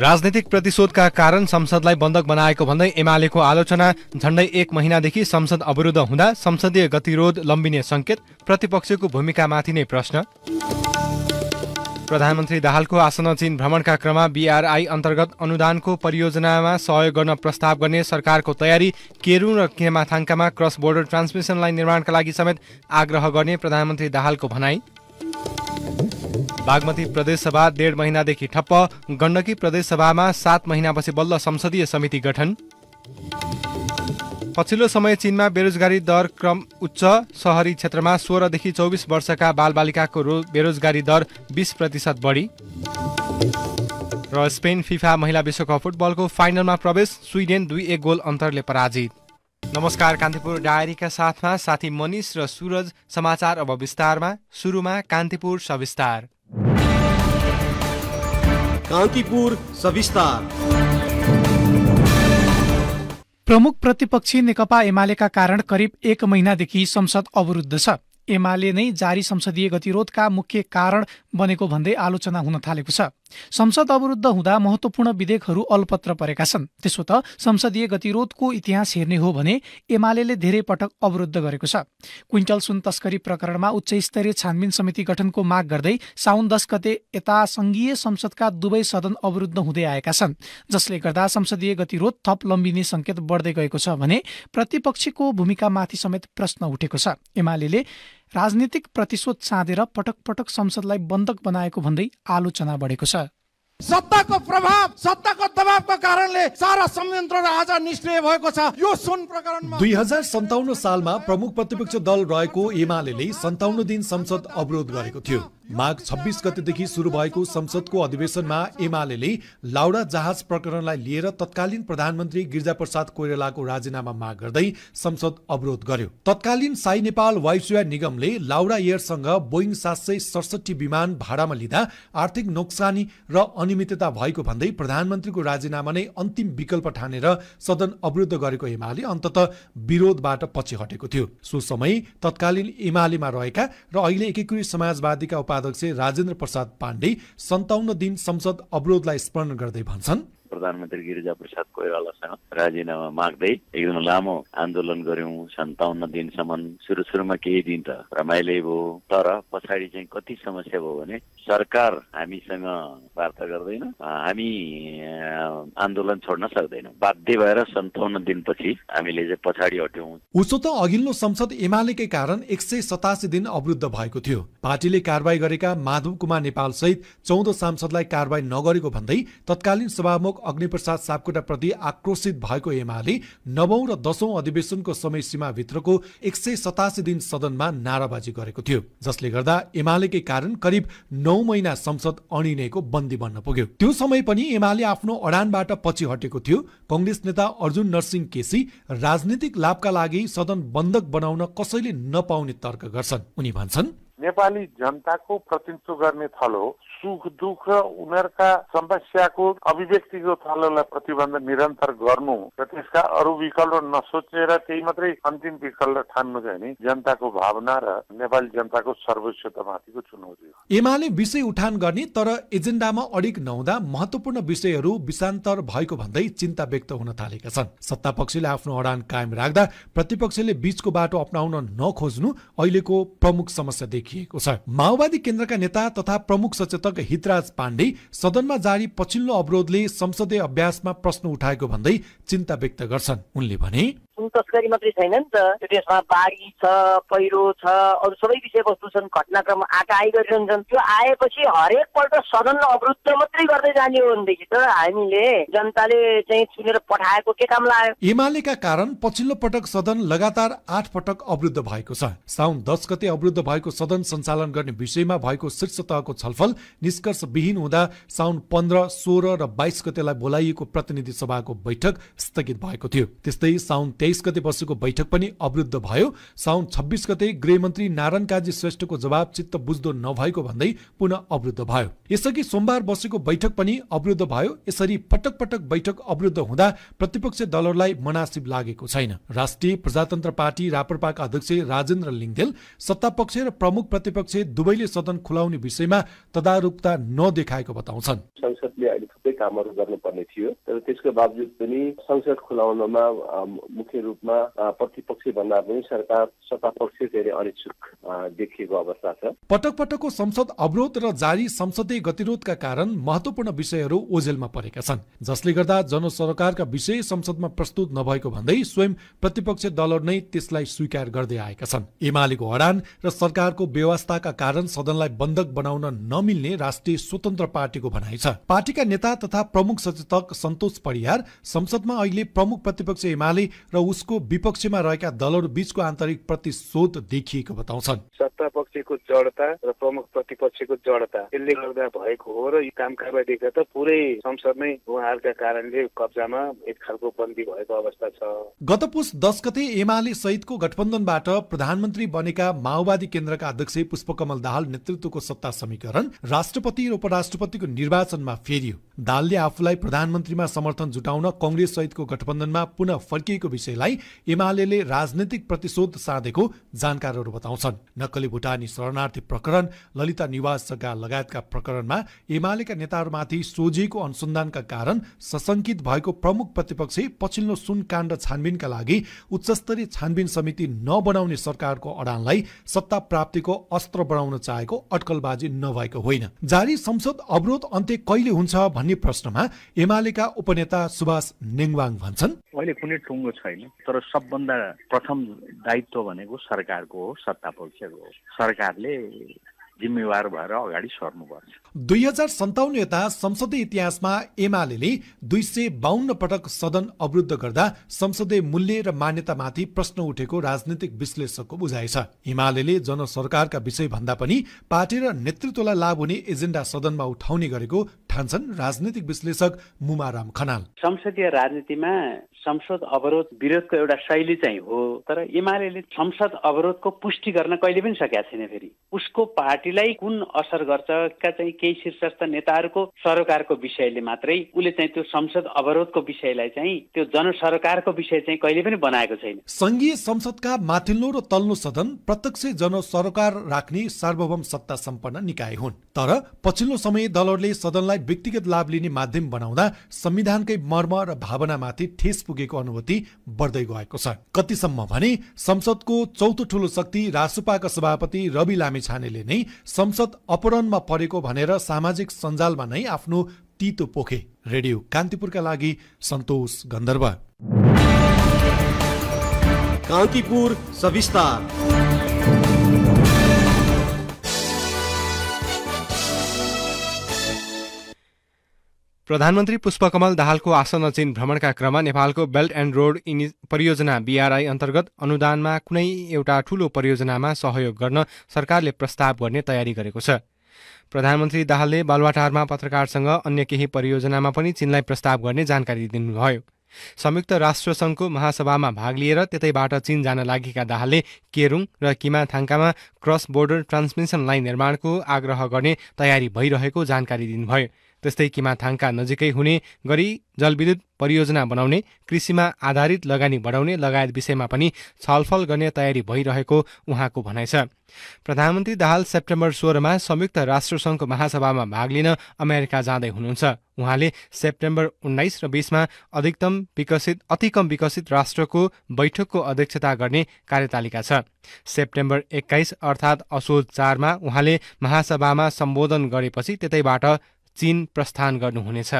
राजनीतिक प्रतिशोधका कारण संसदलाई बन्धक बनाएको भन्दै एमालेको आलोचना झण्डै एक महिनादेखि संसद अवरुद्ध हुँदा संसदीय गतिरोध लम्बिने संकेत प्रतिपक्षको भूमिकामाथि नै प्रश्न प्रधानमन्त्री दाहालको आसन चीन भ्रमणका क्रममा बिआरआई अन्तर्गत अनुदानको परियोजनामा सहयोग गर्न प्रस्ताव गर्ने सरकारको तयारी केरु र केमाथाङ्कामा क्रस बोर्डर ट्रान्समिसन लाइन निर्माणका लागि समेत आग्रह गर्ने प्रधानमन्त्री दाहालको भनाई बागमती प्रदेशसभा डेढ महिनादेखि ठप्प गण्डकी प्रदेशसभामा सात महिनापछि बल्ल संसदीय समिति गठन पछिल्लो समय चीनमा बेरोजगारी दर क्रम उच्च सहरी क्षेत्रमा सोह्रदेखि चौबिस वर्षका बालबालिकाको बेरोजगारी दर बिस प्रतिशत बढी र स्पेन फिफा महिला विश्वकप फुटबलको फाइनलमा प्रवेश स्विडेन दुई एक गोल अन्तरले पराजित नमस्कार कान्तिपुर डायरीका साथमा साथी मनिष र सुरज समाचार अब विस्तारमा सुरुमा कान्तिपुर सविस्तार कान्तिपुर सविस्तार प्रमुख प्रतिपक्षी नेकपा एमालेका कारण करिब एक महिनादेखि संसद अवरुद्ध छ एमाले नै जारी संसदीय गतिरोधका मुख्य कारण बनेको भन्दै आलोचना हुन थालेको छ संसद अवरुद्ध हुँदा महत्त्वपूर्ण विधेयकहरू अल्पत्र परेका छन् त्यसो त संसदीय गतिरोधको इतिहास हेर्ने हो भने एमाले धेरै पटक अवरुद्ध गरेको छ क्विन्टल सुन तस्करी प्रकरणमा उच्च स्तरीय छानबिन समिति गठनको माग गर्दै साउन दश गते यता सङ्घीय संसदका दुवै सदन अवरुद्ध हुँदै आएका छन् जसले गर्दा संसदीय गतिरोध थप लम्बिने संकेत बढ्दै गएको छ भने प्रतिपक्षको भूमिकामाथि समेत प्रश्न उठेको छ एमाले राजनीतिक प्रतिशोध साँधेर पटक पटक संसदलाई बन्धक बनाएको भन्दै आलोचना बढेको छ सत्ताको प्रभाव सत्ताको दबावको कारणले सारा संयन्त्र आज निष्क्रिय भएको छ यो सुन प्रकरणमा दुई हजार सन्ताउन्न सालमा प्रमुख प्रतिपक्ष दल रहेको एमाले सन्ताउन्न दिन संसद अवरोध गरेको थियो माघ छब्बिस गतेदेखि सुरु भएको संसदको अधिवेशनमा एमाले लाउडा जहाज प्रकरणलाई लिएर तत्कालीन प्रधानमन्त्री गिरिजाप्रसाद कोइरालाको राजीनामा माग गर्दै संसद अवरोध गर्यो तत्कालीन साई नेपाल वायुसेवा निगमले लाउडा एयरसँग बोइङ सात सय सडसठी विमान भाडामा लिँदा आर्थिक नोक्सानी र अनियमितता भएको भन्दै प्रधानमन्त्रीको राजीनामा नै अन्तिम विकल्प ठानेर सदन अवरुद्ध गरेको एमाले अन्तत विरोधबाट पछि हटेको थियो सो समय तत्कालीन एमालेमा रहेका र अहिले एकीकृत समाजवादीका सम्पादक राजेन्द्र प्रसाद पाण्डे सन्ताउन्न दिन संसद अवरोधलाई स्मरण गर्दै भन्छन् प्रधानमन्त्री गिरिजा प्रसाद कोइरालासँग राजीनामा माग्दै एकदम लामो आन्दोलन गऱ्यौँ सन्ताउन्न दिनसम्म सुरु सुरुमा केही दिन त रमाइलो भयो तर पछाडि चाहिँ कति समस्या भयो भने सरकार हामीसँग वार्ता गर्दैन हामी आन्दोलन छोड्न सक्दैनौँ बाध्य भएर सन्ताउन्न दिनपछि हामीले चाहिँ पछाडि हट्यौँ उसो त अघिल्लो संसद एमालेकै कारण एक सय सतासी दिन अवरुद्ध भएको थियो पार्टीले कारवाही गरेका माधव कुमार नेपाल सहित चौध सांसदलाई कारवाही नगरेको भन्दै तत्कालीन सभामुख प्रमुख अग्निप्रसाद सापकोटाप्रति आक्रोशित भएको एमाले नवौं र दशौं अधिवेशनको समय सीमाभित्रको एक सय सतासी दिन सदनमा नाराबाजी गरेको थियो जसले गर्दा एमालेकै कारण करिब नौ महिना संसद अणिनेको बन्दी बन्न पुग्यो त्यो समय पनि एमाले आफ्नो अडानबाट पछि हटेको थियो कङ्ग्रेस नेता अर्जुन नरसिंह केसी राजनीतिक लाभका लागि सदन बन्धक बनाउन कसैले नपाउने तर्क गर्छन् उनी भन्छन् नेपाली जनताको प्रतिनिधित्व गर्ने थल हो सुख दुःख र उनीहरूका समस्याको अभिव्यक्तिको थलोलाई प्रतिबन्ध निरन्तर गर्नु र त्यसका अरू विकल्प नसोचेर त्यही मात्रै अन्तिम विकल्प ठान्नु चाहिँ नि जनताको भावना र नेपाली जनताको सर्वोच्चतामाथिको चुनौती हो एमाले विषय उठान गर्ने तर एजेन्डामा अडिक नहुँदा महत्वपूर्ण विषयहरू विषान्तर भएको भन्दै चिन्ता व्यक्त हुन थालेका छन् सत्ता पक्षले आफ्नो अडान कायम राख्दा प्रतिपक्षले बीचको बाटो अप्नाउन नखोज्नु अहिलेको प्रमुख समस्या देखियो देखिएको छ माओवादी केन्द्रका नेता तथा प्रमुख सचेतक हितराज पाण्डे सदनमा जारी पछिल्लो अवरोधले संसदीय अभ्यासमा प्रश्न उठाएको भन्दै चिन्ता व्यक्त गर्छन् उनले भने हुन् तस्करी मात्रै छैन नि त त्यो देशमा बाढी छ पहिरो छ अरू सबै विषयवस्तु छन् घटनाक्रम आइ गरिरहन्छन् त्यो आएपछि हरेकपल्ट सदन अवरुद्ध मात्रै गर्दै जाने हो भनेदेखि त हामीले जनताले चाहिँ चुनेर पठाएको के काम लाग्यो एमालेका कारण पछिल्लो पटक सदन लगातार आठ पटक अवरुद्ध भएको छ साउन दस गते अवरुद्ध भएको सदन सञ्चालन गर्ने विषयमा भएको शीर्ष तहको छलफल निष्कर्षविहीन हुँदा साउन पन्ध्र सोह्र र बाइस गतेलाई बोलाइएको प्रतिनिधि सभाको बैठक स्थगित भएको थियो त्यस्तै साउन तेइस तेइस गते बसेको बैठक पनि अवरुद्ध भयो साउन छब्बिस गते गृहमन्त्री नारायण काजी श्रेष्ठको जवाब चित्त बुझ्दो नभएको भन्दै पुनः अवरुद्ध भयो यसअघि सोमबार बसेको बैठक पनि अवरुद्ध भयो यसरी पटक पटक बैठक अवरुद्ध हुँदा प्रतिपक्ष दलहरूलाई मनासिब लागेको छैन राष्ट्रिय प्रजातन्त्र पार्टी रापरपाका अध्यक्ष राजेन्द्र लिङ्गेल सत्तापक्ष र प्रमुख प्रतिपक्ष दुवैले सदन खुलाउने विषयमा तदारूपता नदेखाएको बताउँछन् संसदले अहिले थुप्रै कामहरू गर्नुपर्ने थियो तर त्यसको बावजुद पनि संसद खुलाउनमा मुख्य रूपमा प्रतिपक्षी भन्दा पनि सरकार सत्तापक्ष धेरै अनिच्छुक देखिएको अवस्था छ पटक पटकको संसद अवरोध र जारी संसदीय गतिरोधका कारण महत्वपूर्ण विषयहरू ओझेलमा परेका छन् जसले गर्दा जनसरकारका विषय संसदमा प्रस्तुत नभएको भन्दै स्वयं प्रतिपक्ष दलहरू नै त्यसलाई स्वीकार गर्दै आएका छन् एमालेको हडान र सरकारको व्यवस्थाका कारण सदनलाई बन्धक बनाउन नमिल्ने राष्ट्रिय स्वतन्त्र पार्टीको भनाइ छ पार्टीका नेता तथा प्रमुख सचेतक सन्तोष परियार संसदमा अहिले प्रमुख प्रतिपक्ष एमाले र उसको विपक्षमा रहेका दलहरू बीचको आन्तरिक प्रतिशोध देखिएको बताउँछन् सत्ता पक्षको जडता र प्रमुख प्रतिपक्षको जडता यसले गर्दा भएको हो र यो काम कारबाही त पुरै संसदमै उहाँहरूका कारणले कब्जामा एक खालको बन्दी भएको अवस्था छ गत पुस दस गते एमाले सहितको गठबन्धनबाट प्रधानमन्त्री बनेका माओवादी केन्द्रका अध्यक्ष पुष्पकमल दाहाल नेतृत्वको सत्ता समीकरण राष्ट्रपति र उपराष्ट्रपतिको निर्वाचनमा फेरियो दालले आफूलाई प्रधानमन्त्रीमा समर्थन जुटाउन सहितको गठबन्धनमा पुनः फर्किएको विषयलाई भूटानलाई एमाले राजनैतिक प्रतिशोध साधेको जानकारहरू बताउँछन् नक्कली भुटानी शरणार्थी प्रकरण ललिता निवास जग्गा लगायतका प्रकरणमा एमालेका नेताहरूमाथि सोझिएको अनुसन्धानका कारण सशङ्कित भएको प्रमुख प्रतिपक्षी पछिल्लो सुन काण्ड छानबिनका लागि उच्चस्तरीय छानबिन समिति नबनाउने सरकारको अडानलाई सत्ता प्राप्तिको अस्त्र बनाउन चाहेको अटकलबाजी नभएको होइन जारी संसद अवरोध अन्त्य कहिले हुन्छ भन्ने प्रश्नमा एमालेका उपनेता सुभाष नेङवाङ भन्छन् अहिले कुनै टुङ्गो छैन तर सबभन्दा प्रथम दायित्व भनेको सरकारको हो सत्ता पक्षको हो सरकारले जिम्मेवार भएर अगाडि सर्नुपर्छ दुई हजार सन्ताउन्न यता संसदीय इतिहासमा एमाले दुई सय बाहन्न पटक सदन अवरुद्ध गर्दा संसदीय मूल्य र मान्यतामाथि प्रश्न उठेको राजनीतिक विश्लेषकको बुझाइ छ हिमाले जनसरकारका विषय भन्दा पनि पार्टी र नेतृत्वलाई लाभ हुने एजेन्डा सदनमा उठाउने गरेको ठान्छन् राजनीतिक विश्लेषक मुमाराम खनाल संसदीय राजनीतिमा संसद अवरोध विरोधको एउटा शैली चाहिँ हो तर एमाले संसद अवरोधको पुष्टि गर्न कहिले पनि सकेका छैन फेरि उसको पार्टीलाई कुन असर गर्छ का चाहिँ केही शीर्षस्थ नेताहरूको सरोकारको विषयले मात्रै उसले चाहिँ त्यो संसद अवरोधको विषयलाई चाहिँ त्यो जन जनसरकारको विषय चाहिँ कहिले पनि बनाएको छैन संघीय संसदका माथिल्लो र तल्लो सदन प्रत्यक्ष जन जनसरकार राख्ने सार्वभौम सत्ता सम्पन्न निकाय हुन् तर पछिल्लो समय दलहरूले सदनलाई व्यक्तिगत लाभ लिने माध्यम बनाउँदा संविधानकै मर्म र भावनामाथि ठेस पुगेको अनुभूति बढ्दै गएको छ कतिसम्म भने संसदको चौथो ठूलो शक्ति रासुपाका सभापति रवि लामिछानेले नै संसद अपहरणमा परेको भनेर सामाजिक सञ्जालमा नै आफ्नो तितो पोखे रेडियो कान्तिपुरका लागि सन्तोष गन्धर्व कान्तिपुर सविस्तार प्रधानमन्त्री पुष्पकमल दाहालको आसन चीन भ्रमणका क्रममा नेपालको बेल्ट एन्ड रोड इनि परियोजना बिआरआई अन्तर्गत अनुदानमा कुनै एउटा ठूलो परियोजनामा सहयोग गर्न सरकारले प्रस्ताव गर्ने तयारी गरेको छ प्रधानमन्त्री दाहालले बालुवाटारमा पत्रकारसँग अन्य केही परियोजनामा पनि चीनलाई प्रस्ताव गर्ने जानकारी दिनुभयो संयुक्त राष्ट्रसङ्घको महासभामा भाग लिएर त्यतैबाट चीन जान लागेका दाहालले केरुङ र किमाथाङ्कामा क्रस बोर्डर ट्रान्समिसन लाइन निर्माणको आग्रह गर्ने तयारी भइरहेको जानकारी दिनुभयो त्यस्तै किमाथाङका नजिकै हुने गरी जलविद्युत परियोजना बनाउने कृषिमा आधारित लगानी बढाउने लगायत विषयमा पनि छलफल गर्ने तयारी भइरहेको उहाँको भनाइ छ प्रधानमन्त्री दाहाल सेप्टेम्बर सोह्रमा संयुक्त राष्ट्रसङ्घको महासभामा भाग लिन अमेरिका जाँदै हुनुहुन्छ उहाँले सेप्टेम्बर उन्नाइस र बिसमा अधिकतम विकसित अतिकम विकसित राष्ट्रको बैठकको अध्यक्षता गर्ने कार्यतालिका छ सेप्टेम्बर एक्काइस अर्थात् असोज चारमा उहाँले महासभामा सम्बोधन गरेपछि त्यतैबाट चीन प्रस्थान गर्नुहुनेछ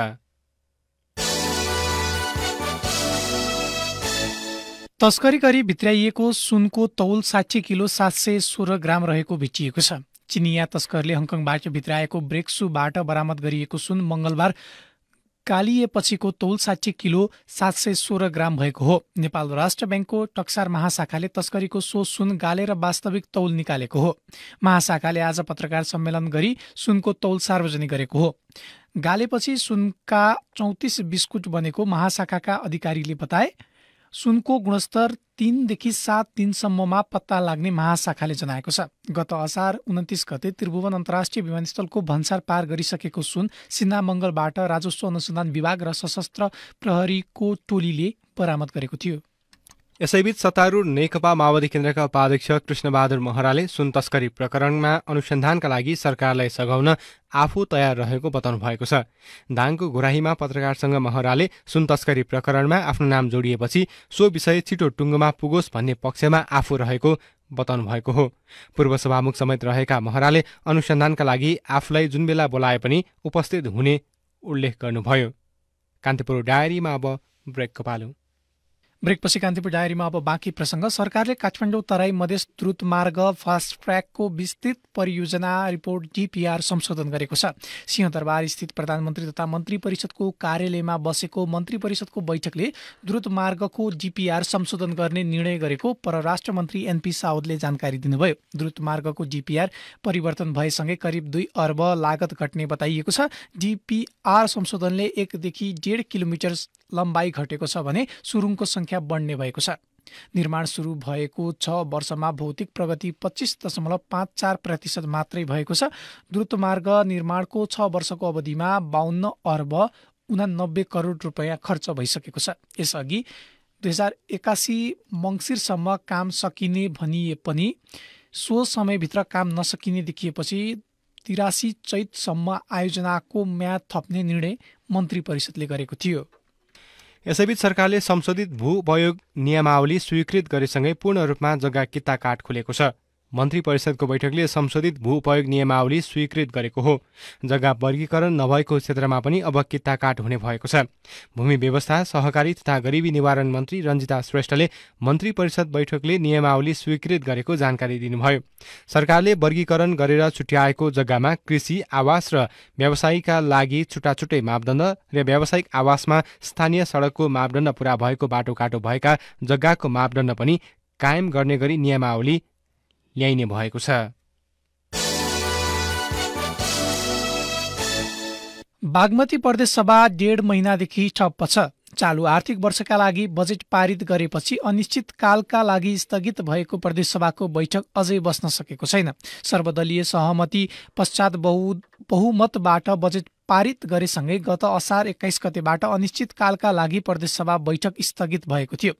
तस्करी गरी भित्राइएको सुनको तौल साठी किलो सात सय सोह्र ग्राम रहेको भेटिएको छ चिनिया तस्करले हङकङबाट भित्राएको ब्रेक्सुबाट बरामद गरिएको सुन मङ्गलबार कालिएपछिको तौल साठी किलो सात सय सोह्र ग्राम भएको हो नेपाल राष्ट्र ब्याङ्कको टक्सार महाशाखाले तस्करीको सो सुन गालेर वास्तविक तौल निकालेको हो महाशाखाले आज पत्रकार सम्मेलन गरी सुनको तौल सार्वजनिक गरेको हो गालेपछि सुनका चौतिस बिस्कुट बनेको महाशाखाका अधिकारीले बताए सुनको गुणस्तर तीनदेखि सात दिनसम्ममा पत्ता लाग्ने महाशाखाले जनाएको छ गत असार उन्तिस गते त्रिभुवन अन्तर्राष्ट्रिय विमानस्थलको भन्सार पार गरिसकेको सुन सिन्हामङ्गलबाट राजस्व अनुसन्धान विभाग र सशस्त्र प्रहरीको टोलीले बरामद गरेको थियो यसैबीच सत्तारूढ नेकपा माओवादी केन्द्रका उपाध्यक्ष कृष्णबहादुर महराले सुन तस्करी प्रकरणमा अनुसन्धानका लागि सरकारलाई सघाउन आफू तयार रहेको बताउनु भएको छ दाङको घोराहीमा पत्रकारसँग महराले सुन तस्करी प्रकरणमा आफ्नो नाम जोडिएपछि सो विषय छिटो टुङ्गोमा पुगोस् भन्ने पक्षमा आफू रहेको बताउनु भएको हो पूर्व सभामुख समेत रहेका महराले अनुसन्धानका लागि आफूलाई जुन बेला बोलाए पनि उपस्थित हुने उल्लेख गर्नुभयो कान्तिपुर डायरीमा अब ब्रेकको पालु ब्रेकपछि कान्तिपुर डायरीमा अब बाँकी प्रसङ्ग सरकारले काठमाडौँ तराई मधेस द्रुत मार्ग फास्ट ट्र्याकको विस्तृत परियोजना रिपोर्ट डिपिआर संशोधन गरेको छ सिंहदरबार स्थित प्रधानमन्त्री तथा मन्त्री परिषदको कार्यालयमा बसेको मन्त्री परिषदको बैठकले द्रुत मार्गको डिपिआर संशोधन गर्ने निर्णय गरेको परराष्ट्र मन्त्री एनपी साउदले जानकारी दिनुभयो द्रुत मार्गको डिपिआर परिवर्तन भएसँगै करिब दुई अर्ब लागत घट्ने बताइएको छ डिपिआर संशोधनले एकदेखि डेढ किलोमिटर लम्बाइ घटेको छ भने सुरुङको संख्या बढ्ने भएको छ निर्माण सुरु भएको छ वर्षमा भौतिक प्रगति पच्चिस दशमलव पाँच चार प्रतिशत मात्रै भएको छ द्रुतमार्ग निर्माणको छ वर्षको अवधिमा बाहन्न अर्ब उनानब्बे करोड रुपियाँ खर्च भइसकेको छ यसअघि दुई हजार एक्कासी मङ्सिरसम्म काम सकिने भनिए पनि सो समयभित्र काम नसकिने देखिएपछि तिरासी चैतसम्म आयोजनाको म्याद थप्ने निर्णय मन्त्री परिषदले गरेको थियो यसैबीच सरकारले संशोधित भू उपयोग नियमावली स्वीकृत गरेसँगै पूर्ण रूपमा जग्गा किता काट खुलेको छ मन्त्री परिषदको बैठकले संशोधित भू उपयोग नियमावली स्वीकृत गरेको हो जग्गा वर्गीकरण नभएको क्षेत्रमा पनि अब किताकाट हुने भएको छ भूमि व्यवस्था सहकारी तथा गरिबी निवारण मन्त्री रञ्जिता श्रेष्ठले मन्त्री परिषद बैठकले नियमावली स्वीकृत गरेको जानकारी दिनुभयो सरकारले वर्गीकरण गरेर छुट्याएको जग्गामा कृषि आवास र व्यवसायीका लागि छुट्टा छुट्टै मापदण्ड र व्यावसायिक आवासमा स्थानीय सडकको मापदण्ड पुरा भएको बाटोकाटो भएका जग्गाको मापदण्ड पनि कायम गर्ने गरी नियमावली ल्याइने भएको छ बागमती प्रदेशसभा डेढ महिनादेखि ठप्प छ चालु आर्थिक वर्षका लागि बजेट पारित गरेपछि अनिश्चितकालका लागि स्थगित भएको प्रदेशसभाको बैठक अझै बस्न सकेको छैन सर्वदलीय सहमति पश्चात बहु बहुमतबाट बजेट पारित गरेसँगै गत असार एक्काइस गतेबाट अनिश्चितकालका लागि प्रदेशसभा बैठक स्थगित भएको थियो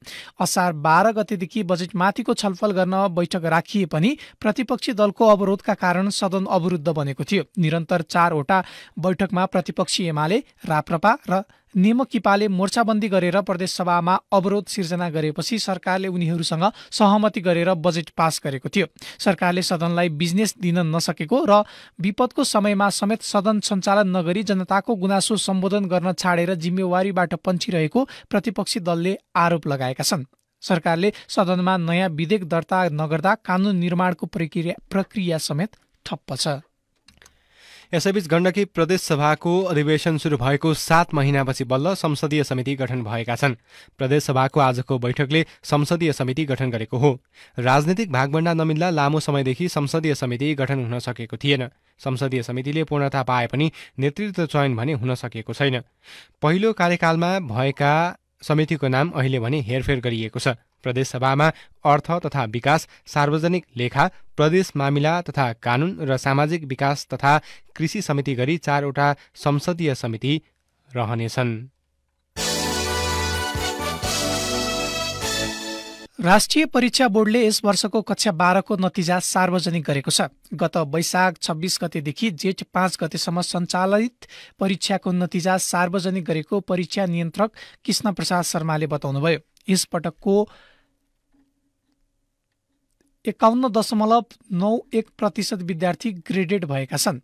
असार बाह्र गतेदेखि बजेटमाथिको छलफल गर्न बैठक राखिए पनि प्रतिपक्षी दलको अवरोधका कारण सदन अवरुद्ध बनेको थियो निरन्तर चारवटा बैठकमा प्रतिपक्षी एमाले राप्रपा र नेमक मोर्चाबन्दी गरेर प्रदेशसभामा अवरोध सिर्जना गरेपछि सरकारले उनीहरूसँग सहमति गरेर बजेट पास गरेको थियो सरकारले सदनलाई बिजनेस दिन नसकेको र विपदको समयमा समेत सदन सञ्चालन नगरी जनताको गुनासो सम्बोधन गर्न छाडेर जिम्मेवारीबाट पन्छिरहेको प्रतिपक्षी दलले आरोप लगाएका छन् सरकारले सदनमा नयाँ विधेयक दर्ता नगर्दा कानुन निर्माणको प्रक्रिया प्रक्रिया समेत ठप्प छ यसैबीच गण्डकी प्रदेशसभाको अधिवेशन सुरु भएको सात महिनापछि बल्ल संसदीय समिति गठन भएका छन् प्रदेशसभाको आजको बैठकले संसदीय समिति गठन गरेको हो राजनीतिक भागभण्डा नमिल्दा लामो समयदेखि संसदीय समिति गठन हुन सकेको थिएन संसदीय समितिले पूर्णता पाए पनि नेतृत्व चयन भने हुन सकेको छैन पहिलो कार्यकालमा भएका समितिको नाम अहिले भने हेरफेर गरिएको छ प्रदेशसभामा अर्थ तथा विकास सार्वजनिक लेखा प्रदेश मामिला तथा कानुन र सामाजिक विकास तथा कृषि समिति गरी चारवटा संसदीय समिति रहनेछन् राष्ट्रिय परीक्षा बोर्डले यस वर्षको कक्षा बाह्रको नतिजा सार्वजनिक गरेको छ गत वैशाख छब्बिस गतेदेखि जेठ पाँच गतेसम्म सञ्चालित परीक्षाको नतिजा सार्वजनिक गरेको परीक्षा नियन्त्रक कृष्ण प्रसाद शर्माले बताउनुभयो यसपटकको एकाउन्न दशमलव नौ एक प्रतिशत विद्यार्थी ग्रेडेड भएका छन्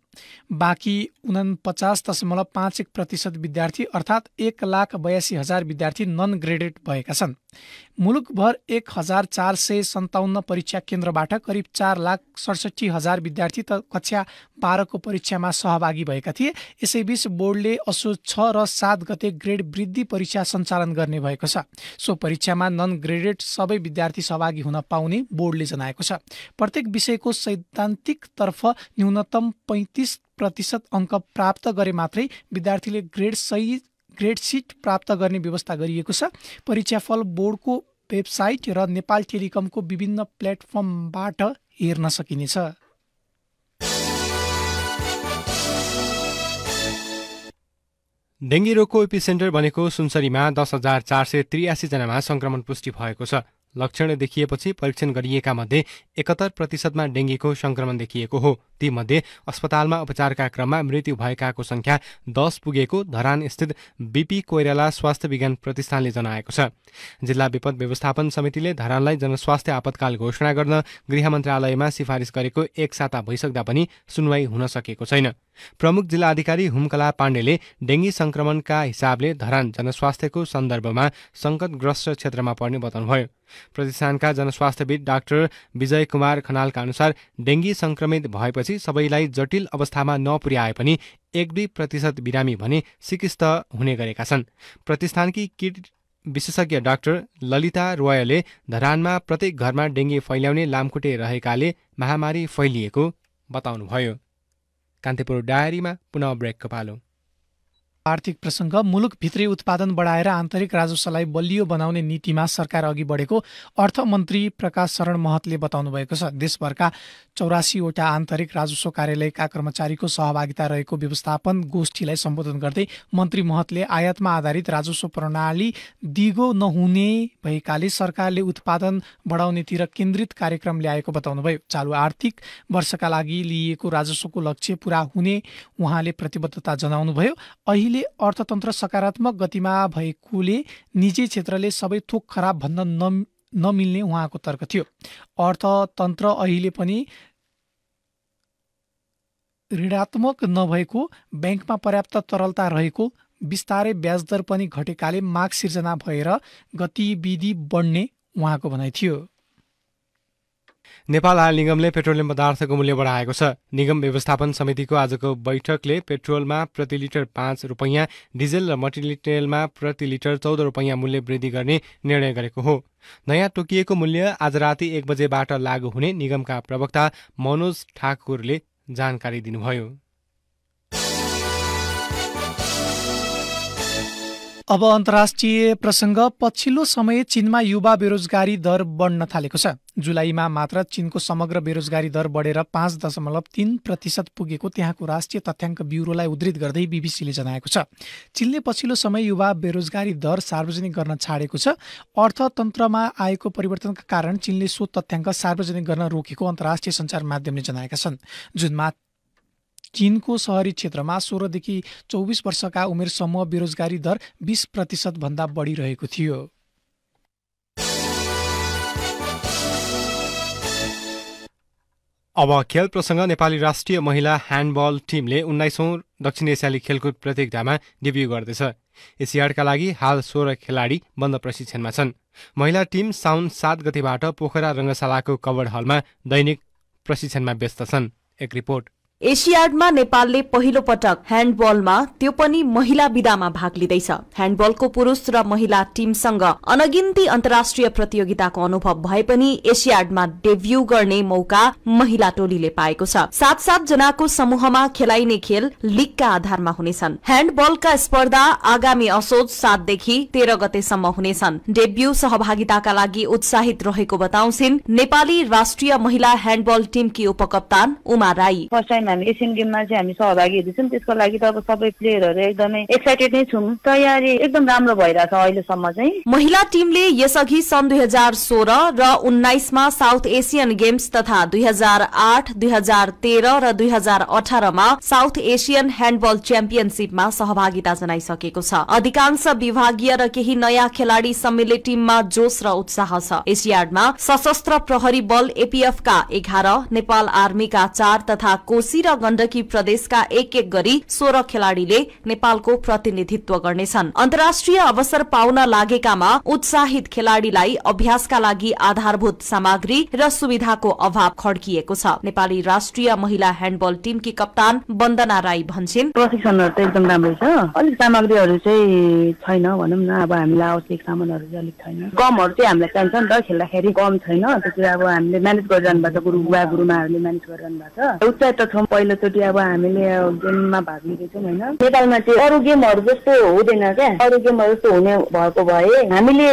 बाँकी उनपचास दशमलव पाँच एक प्रतिशत विद्यार्थी अर्थात् एक लाख बयासी हजार विद्यार्थी नन ग्रेडेड भएका छन् मुलुकभर एक हजार चार सय सन्ताउन्न परीक्षा केन्द्रबाट करिब चार लाख सडसठी हजार विद्यार्थी त कक्षा बाह्रको परीक्षामा सहभागी भएका थिए यसैबीच बोर्डले असो छ र सात गते ग्रेड वृद्धि परीक्षा सञ्चालन गर्ने भएको छ सो परीक्षामा नन ग्रेडेड सबै विद्यार्थी सहभागी हुन पाउने बोर्डले जनाएको बताएको छ प्रत्येक विषयको सैद्धान्तिकतर्फ न्यूनतम पैँतिस प्रतिशत अङ्क प्राप्त गरे मात्रै विद्यार्थीले ग्रेड सही ग्रेड सिट प्राप्त गर्ने व्यवस्था गरिएको छ परीक्षाफल बोर्डको वेबसाइट र नेपाल टेलिकमको विभिन्न प्लेटफर्मबाट हेर्न सकिनेछ डेङ्गी रोगको एपिसेन्टर भनेको सुनसरीमा दस हजार चार सय त्रियासीजनामा सङ्क्रमण पुष्टि भएको छ लक्षण देखिएपछि परीक्षण गरिएका मध्ये एकहत्तर प्रतिशतमा डेङ्गीको संक्रमण देखिएको हो तीमध्ये अस्पतालमा उपचारका क्रममा मृत्यु भएकाको संख्या दस पुगेको धरानस्थित बिपी कोइराला स्वास्थ्य विज्ञान प्रतिष्ठानले जनाएको छ जिल्ला विपद व्यवस्थापन समितिले धरानलाई जनस्वास्थ्य आपतकाल घोषणा गर्न गृह मन्त्रालयमा सिफारिस गरेको एक साता भइसक्दा पनि सुनवाई हुन सकेको छैन प्रमुख जिल्ला अधिकारी हुमकला पाण्डेले डेङ्गी संक्रमणका हिसाबले धरान जनस्वास्थ्यको सन्दर्भमा सङ्कटग्रस्त क्षेत्रमा पर्ने बताउनुभयो प्रतिष्ठानका जनस्वास्थ्यविद डाक्टर विजय कुमार खनालका अनुसार डेङ्गी संक्रमित भएपछि सबैलाई जटिल अवस्थामा नपुर्याए पनि एक दुई प्रतिशत बिरामी भने सिकिस्त हुने गरेका छन् प्रतिष्ठानकी किट विशेषज्ञ डाक्टर ललिता रोयले धरानमा प्रत्येक घरमा डेङ्गी फैल्याउने लामखुट्टे रहेकाले महामारी फैलिएको बताउनुभयो कान्तिपुर डायरीमा पुनः ब्रेकको पालो आर्थिक प्रसङ्ग मुलुकभित्रै उत्पादन बढाएर आन्तरिक राजस्वलाई बलियो बनाउने नीतिमा सरकार अघि बढेको अर्थमन्त्री प्रकाश शरण महतले बताउनु भएको छ देशभरका चौरासीवटा आन्तरिक राजस्व कार्यालयका कर्मचारीको सहभागिता रहेको व्यवस्थापन गोष्ठीलाई सम्बोधन गर्दै मन्त्री महतले आयातमा आधारित राजस्व प्रणाली दिगो नहुने भएकाले सरकारले उत्पादन बढाउनेतिर केन्द्रित कार्यक्रम ल्याएको बताउनुभयो चालु आर्थिक वर्षका लागि लिइएको राजस्वको लक्ष्य पूरा हुने उहाँले प्रतिबद्धता जनाउनुभयो अहिले अहिले अर्थतन्त्र सकारात्मक गतिमा भएकोले निजी क्षेत्रले सबै थोक खराब भन्न न नमिल्ने उहाँको तर्क थियो अर्थतन्त्र अहिले पनि ऋणात्मक नभएको ब्याङ्कमा पर्याप्त तरलता रहेको बिस्तारै ब्याजदर पनि घटेकाले माग सिर्जना भएर गतिविधि बढ्ने उहाँको भनाइ थियो नेपाल आयल निगमले पेट्रोलियम पदार्थको मूल्य बढाएको छ निगम व्यवस्थापन समितिको आजको बैठकले पेट्रोलमा प्रति लिटर पाँच रुपैयाँ डिजेल र मटेरियल प्रति लिटर चौध रुपैयाँ मूल्य वृद्धि गर्ने निर्णय गरेको हो नयाँ तोकिएको मूल्य आज राति एक बजेबाट लागू हुने निगमका प्रवक्ता मनोज ठाकुरले जानकारी दिनुभयो अब अन्तर्राष्ट्रिय प्रसङ्ग पछिल्लो समय चीनमा युवा बेरोजगारी दर बढ्न थालेको छ जुलाईमा मात्र चीनको समग्र बेरोजगारी दर बढेर पाँच दशमलव तिन प्रतिशत पुगेको त्यहाँको राष्ट्रिय तथ्याङ्क ब्युरोलाई उद्धित गर्दै बिबिसीले जनाएको छ चीनले पछिल्लो समय युवा बेरोजगारी दर सार्वजनिक गर्न छाडेको छ अर्थतन्त्रमा आएको परिवर्तनका कारण चीनले सो तथ्याङ्क सार्वजनिक गर्न रोकेको अन्तर्राष्ट्रिय सञ्चार माध्यमले जनाएका छन् जुनमा चीनको सहरी क्षेत्रमा सोह्रदेखि चौबिस वर्षका उमेर समूह बेरोजगारी दर बिस भन्दा बढिरहेको थियो अब खेल प्रसङ्ग नेपाली राष्ट्रिय महिला ह्यान्डबल टिमले उन्नाइसौँ दक्षिण एसियाली खेलकुद प्रतियोगितामा डेब्यू गर्दैछ एसियाडका लागि हाल सोह्र खेलाडी बन्द प्रशिक्षणमा छन् महिला टिम साउन सात गतिबाट पोखरा रङ्गशालाको कवर हलमा दैनिक प्रशिक्षणमा व्यस्त छन् एक रिपोर्ट एसियाडमा नेपालले पहिलो पटक ह्याण्डबलमा त्यो पनि महिला विधामा भाग लिँदैछ ह्याण्डबलको पुरुष र महिला टीमसँग अनगिन्ती अन्तर्राष्ट्रिय प्रतियोगिताको अनुभव भए पनि एसियाडमा डेब्यू गर्ने मौका महिला टोलीले पाएको छ सात सात जनाको समूहमा खेलाइने खेल लिगका आधारमा हुनेछन् ह्याण्डबलका स्पर्धा आगामी असोज सातदेखि तेह्र गतेसम्म हुनेछन् डेब्यू सहभागिताका लागि उत्साहित रहेको बताउँछिन् नेपाली राष्ट्रिय महिला ह्याण्डबल टिमकी उपकप्तान उमा राई हामी एसियन गेममा चाहिँ हामी सहभागीहरू छौँ त्यसको लागि त अब सबै प्लेयरहरू एकदमै एक्साइटेड नै छौँ तयारी एकदम राम्रो भइरहेछ अहिलेसम्म चाहिँ महिला टिमले यसअघि सन् दुई हजार सोह्र र उन्नाइसमा साउथ एसियन गेम्स तथा दुई हजार आठ दुई हजार तेह्र र दुई हजार अठारमा साउथ एसियन ह्यान्डबल च्याम्पियनसिपमा सहभागिता जनाइसकेको छ अधिकांश विभागीय र केही नयाँ खेलाड़ी सम्मिलित टिममा जोश र उत्साह छ एसियाडमा सशस्त्र प्रहरी बल एपीएफका एघार नेपाल आर्मीका चार तथा कोशी र गण्डकी प्रदेशका एक एक गरी सोह्र खेलाड़ीले नेपालको प्रतिनिधित्व गर्नेछन् अन्तर्राष्ट्रिय अवसर पाउन लागेकामा उत्साहित खेलाड़ीलाई अभ्यासका लागि आधारभूत सामग्री र सुविधाको अभाव खड्किएको छ नेपाली राष्ट्रिय महिला ह्यान्डबल टिमकी कप्तान वन्दना राई भन्छन् प्रशिक्षणहरू त एकदम राम्रो छ अलिक सामग्रीहरू चाहिँ छैन भनौँ न अब हामीलाई आवश्यक सामानहरू चाहिँ अलिक छैन गमहरू चाहिँ हामीलाई चाहिन्छ नि त खेल्दाखेरि गम छैन त्यसरी अब हामीले म्यानेज गरिरहनु भएको छ गुरु गुरुमाहरूले म्यानेज गरिरहनु भएको छ उत्साहित त छौँ पहिलोचोटि अब हामीले गेममा भाग लिएको छौँ होइन नेपालमा चाहिँ अरू गेमहरू जस्तो हुँदैन क्या अरू गेमहरू जस्तो हुने भएको भए हामीले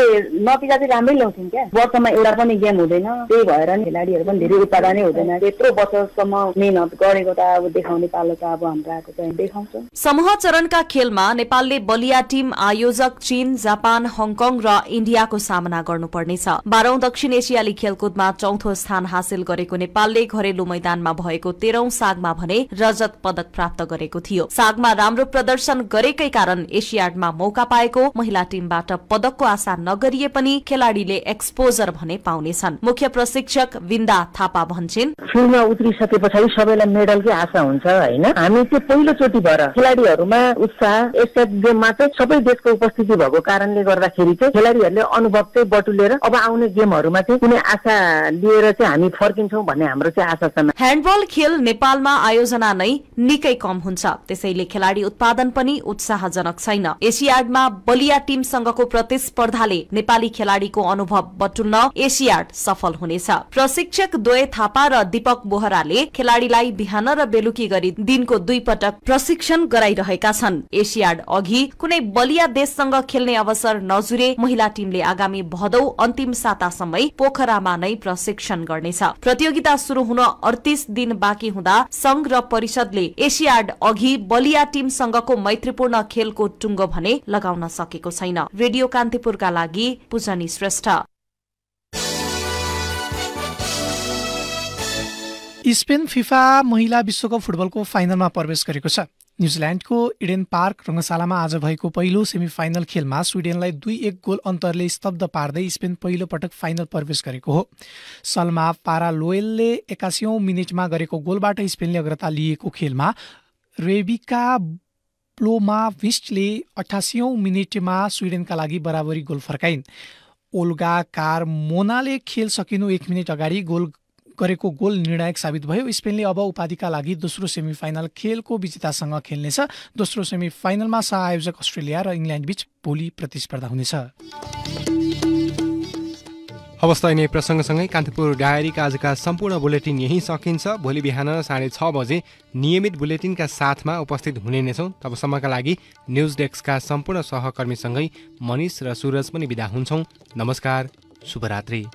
नतिजा चाहिँ राम्रै ल्याउँथ्यौँ क्या वर्षमा एउटा पनि गेम हुँदैन त्यही भएर नि खेलाडीहरू पनि धेरै नै हुँदैन त्यत्रो वर्षसम्म मिहिनेत गरेको त अब देखाउने पालो त अब हाम्रो आएको चाहिँ देखाउँछ समूह चरणका खेलमा नेपालले बलिया टिम आयोजक चीन जापान हङकङ र इन्डियाको सामना गर्नुपर्नेछ बाह्रौं दक्षिण एसियाली खेलकुदमा चौथो स्थान हासिल गरेको नेपालले घरेलु मैदानमा भएको तेह्रौं साग सागमा भने रजत पदक प्राप्त गरेको थियो सागमा राम्रो प्रदर्शन गरेकै कारण एसियाडमा मौका पाएको महिला टिमबाट पदकको आशा नगरिए पनि खेलाड़ीले एक्सपोजर भने पाउनेछन् मुख्य प्रशिक्षक विन्दा थापा भन्छन् फिल्डमा उत्रिसके पछाडि सबैलाई मेडलकै आशा हुन्छ होइन हामी त्यो पहिलोचोटि भएर खेलाडीहरूमा उत्साह एसियाड गेममा चाहिँ सबै देशको उपस्थिति भएको कारणले गर्दाखेरि चाहिँ खेलाडीहरूले अनुभव चाहिँ बटुलेर अब आउने गेमहरूमा चाहिँ कुनै आशा लिएर चाहिँ हामी फर्किन्छौँ भन्ने हाम्रो चाहिँ आशा छ ह्यान्डबल खेल नेपालमा खेलमा आयोजना नै निकै कम हुन्छ त्यसैले खेलाड़ी उत्पादन पनि उत्साहजनक छैन एसियाडमा बलिया टीमसँगको प्रतिस्पर्धाले नेपाली खेलाड़ीको अनुभव बटुल्न एसियाड सफल हुनेछ प्रशिक्षक द्वय थापा र दीपक बोहराले खेलाड़ीलाई बिहान र बेलुकी गरी दिनको दुई पटक प्रशिक्षण गराइरहेका छन् एसियाड अघि कुनै बलिया देशसँग खेल्ने अवसर नजुरे महिला टीमले आगामी भदौ अन्तिम सातासम्मै पोखरामा नै प्रशिक्षण गर्नेछ प्रतियोगिता शुरू हुन अडतिस दिन बाँकी हुँदा संघ र परिषदले एसियाड अघि बलिया टीमसँगको मैत्रीपूर्ण खेलको टुङ्गो भने लगाउन सकेको छैन रेडियो कान्तिपुरका लागि पूजनी श्रेष्ठ स्पेन फिफा महिला विश्वकप फुटबलको फाइनलमा प्रवेश गरेको छ न्युजिल्यान्डको इडेन पार्क रङ्गशालामा आज भएको पहिलो सेमी फाइनल खेलमा स्विडेनलाई दुई एक गोल अन्तरले स्तब्ध पार्दै स्पेन पहिलो पटक फाइनल प्रवेश गरेको हो सलमा लोयलले एकासीौँ मिनटमा गरेको गोलबाट स्पेनले अग्रता लिएको खेलमा रेबिका प्लोमाभिस्टले अठासीौँ मिनटमा स्विडेनका लागि बराबरी गोल फर्काइन् ओल्गा कार मोनाले खेल सकिनु एक मिनट अगाडि गोल गरेको गोल निर्णायक साबित भयो स्पेनले अब उपाधिका लागि दोस्रो सेमी फाइनल खेलको विजेतासँग खेल्नेछ दोस्रो सेमी फाइनलमा सेमिफाइनलमा आयोजक अस्ट्रेलिया र बीच भोलि प्रतिस्पर्धा हुनेछ अवस्था यिनै प्रसङ्गसँगै कान्तिपुर डायरीका आजका सम्पूर्ण बुलेटिन यहीँ सकिन्छ भोलि बिहान साढे छ बजे नियमित बुलेटिनका साथमा उपस्थित हुने नै छौँ तबसम्मका लागि न्युज डेस्कका सम्पूर्ण सहकर्मीसँगै मनिष र सूरज पनि विदा हुन्छौँ नमस्कार शुभरात्री